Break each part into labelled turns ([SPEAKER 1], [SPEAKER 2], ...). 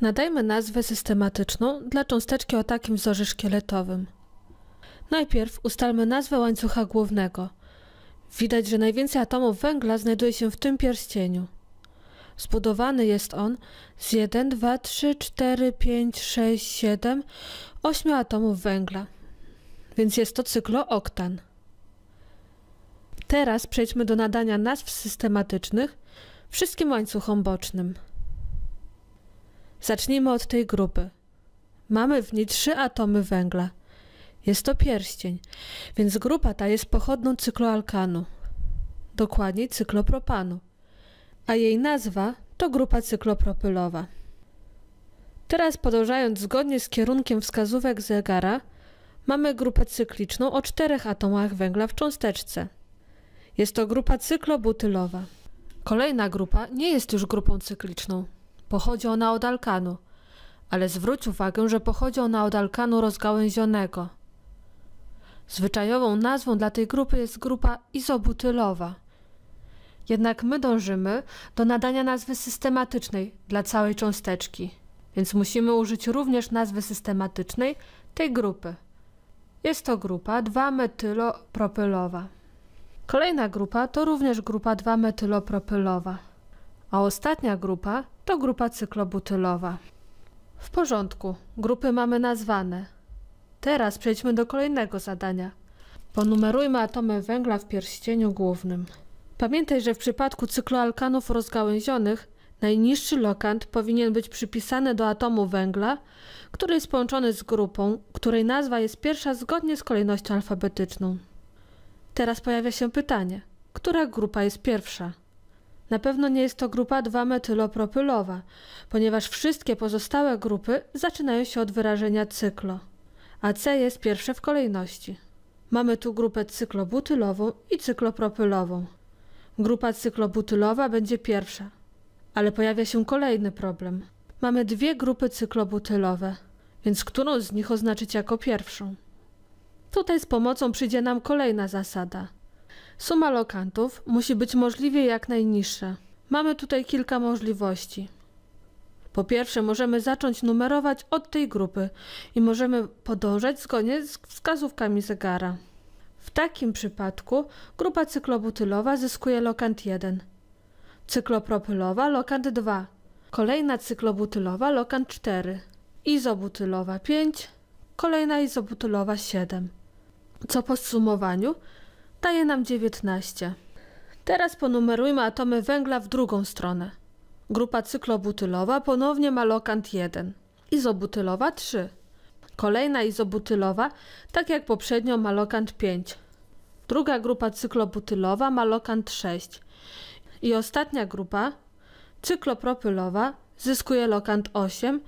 [SPEAKER 1] Nadajmy nazwę systematyczną dla cząsteczki o takim wzorze szkieletowym. Najpierw ustalmy nazwę łańcucha głównego. Widać, że najwięcej atomów węgla znajduje się w tym pierścieniu. Zbudowany jest on z 1, 2, 3, 4, 5, 6, 7, 8 atomów węgla, więc jest to cyklooktan. Teraz przejdźmy do nadania nazw systematycznych wszystkim łańcuchom bocznym. Zacznijmy od tej grupy. Mamy w niej trzy atomy węgla. Jest to pierścień, więc grupa ta jest pochodną cykloalkanu, dokładniej cyklopropanu, a jej nazwa to grupa cyklopropylowa. Teraz podążając zgodnie z kierunkiem wskazówek zegara, mamy grupę cykliczną o czterech atomach węgla w cząsteczce. Jest to grupa cyklobutylowa. Kolejna grupa nie jest już grupą cykliczną, Pochodzi ona od alkanu, ale zwróć uwagę, że pochodzi ona od alkanu rozgałęzionego. Zwyczajową nazwą dla tej grupy jest grupa izobutylowa. Jednak my dążymy do nadania nazwy systematycznej dla całej cząsteczki, więc musimy użyć również nazwy systematycznej tej grupy. Jest to grupa 2-metylopropylowa. Kolejna grupa to również grupa 2-metylopropylowa a ostatnia grupa to grupa cyklobutylowa. W porządku, grupy mamy nazwane. Teraz przejdźmy do kolejnego zadania. Ponumerujmy atomy węgla w pierścieniu głównym. Pamiętaj, że w przypadku cykloalkanów rozgałęzionych najniższy lokant powinien być przypisany do atomu węgla, który jest połączony z grupą, której nazwa jest pierwsza zgodnie z kolejnością alfabetyczną. Teraz pojawia się pytanie, która grupa jest pierwsza? Na pewno nie jest to grupa 2-metylopropylowa, ponieważ wszystkie pozostałe grupy zaczynają się od wyrażenia cyklo, a C jest pierwsze w kolejności. Mamy tu grupę cyklobutylową i cyklopropylową. Grupa cyklobutylowa będzie pierwsza, ale pojawia się kolejny problem. Mamy dwie grupy cyklobutylowe, więc którą z nich oznaczyć jako pierwszą? Tutaj z pomocą przyjdzie nam kolejna zasada – Suma lokantów musi być możliwie jak najniższa. Mamy tutaj kilka możliwości. Po pierwsze, możemy zacząć numerować od tej grupy i możemy podążać zgodnie z wskazówkami zegara. W takim przypadku grupa cyklobutylowa zyskuje lokant 1, cyklopropylowa lokant 2, kolejna cyklobutylowa lokant 4, izobutylowa 5, kolejna izobutylowa 7. Co po zsumowaniu daje nam 19. Teraz ponumerujmy atomy węgla w drugą stronę. Grupa cyklobutylowa ponownie ma lokant 1, izobutylowa 3. Kolejna izobutylowa, tak jak poprzednio, ma lokant 5. Druga grupa cyklobutylowa ma lokant 6. I ostatnia grupa, cyklopropylowa, zyskuje lokant 8,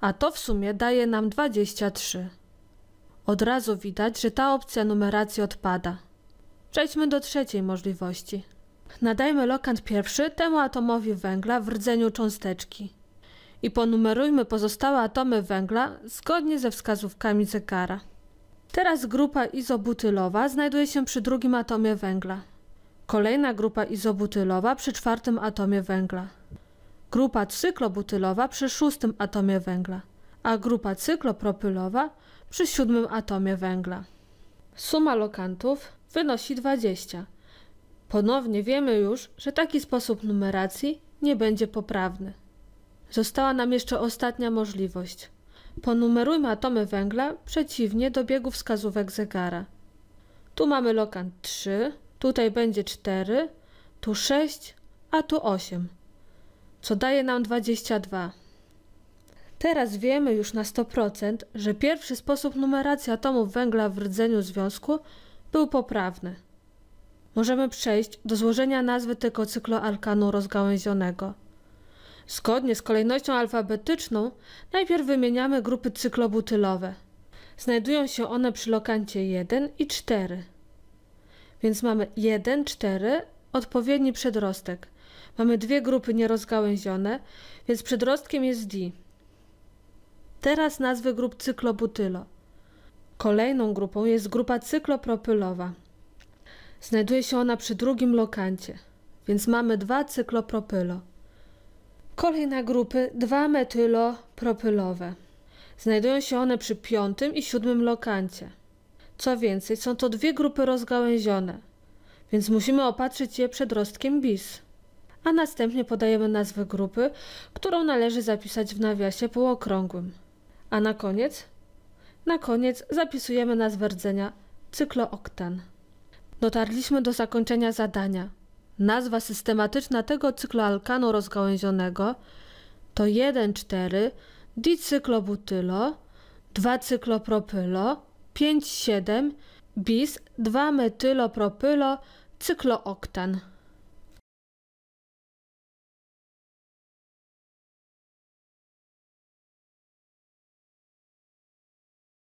[SPEAKER 1] a to w sumie daje nam 23. Od razu widać, że ta opcja numeracji odpada. Przejdźmy do trzeciej możliwości. Nadajmy lokant pierwszy temu atomowi węgla w rdzeniu cząsteczki i ponumerujmy pozostałe atomy węgla zgodnie ze wskazówkami zegara. Teraz grupa izobutylowa znajduje się przy drugim atomie węgla. Kolejna grupa izobutylowa przy czwartym atomie węgla. Grupa cyklobutylowa przy szóstym atomie węgla, a grupa cyklopropylowa przy siódmym atomie węgla. Suma lokantów wynosi 20. Ponownie wiemy już, że taki sposób numeracji nie będzie poprawny. Została nam jeszcze ostatnia możliwość. Ponumerujmy atomy węgla przeciwnie do biegu wskazówek zegara. Tu mamy lokant 3, tutaj będzie 4, tu 6, a tu 8, co daje nam 22. Teraz wiemy już na 100%, że pierwszy sposób numeracji atomów węgla w rdzeniu związku był poprawny. Możemy przejść do złożenia nazwy tego cykloalkanu rozgałęzionego. Zgodnie z kolejnością alfabetyczną najpierw wymieniamy grupy cyklobutylowe. Znajdują się one przy lokancie 1 i 4. Więc mamy 1, 4, odpowiedni przedrostek. Mamy dwie grupy nierozgałęzione, więc przedrostkiem jest D teraz nazwy grup cyklobutylo. Kolejną grupą jest grupa cyklopropylowa. Znajduje się ona przy drugim lokancie, więc mamy dwa cyklopropylo. Kolejna grupy dwa metylopropylowe. Znajdują się one przy piątym i siódmym lokancie. Co więcej, są to dwie grupy rozgałęzione, więc musimy opatrzyć je przedrostkiem bis. A następnie podajemy nazwę grupy, którą należy zapisać w nawiasie półokrągłym. A na koniec? Na koniec zapisujemy nazwę rdzenia cyklooktan. Dotarliśmy do zakończenia zadania. Nazwa systematyczna tego cykloalkanu rozgałęzionego to 1,4 dicyklobutylo, 2 cyklopropylo, 5,7 bis 2 metylopropylo cyklooktan.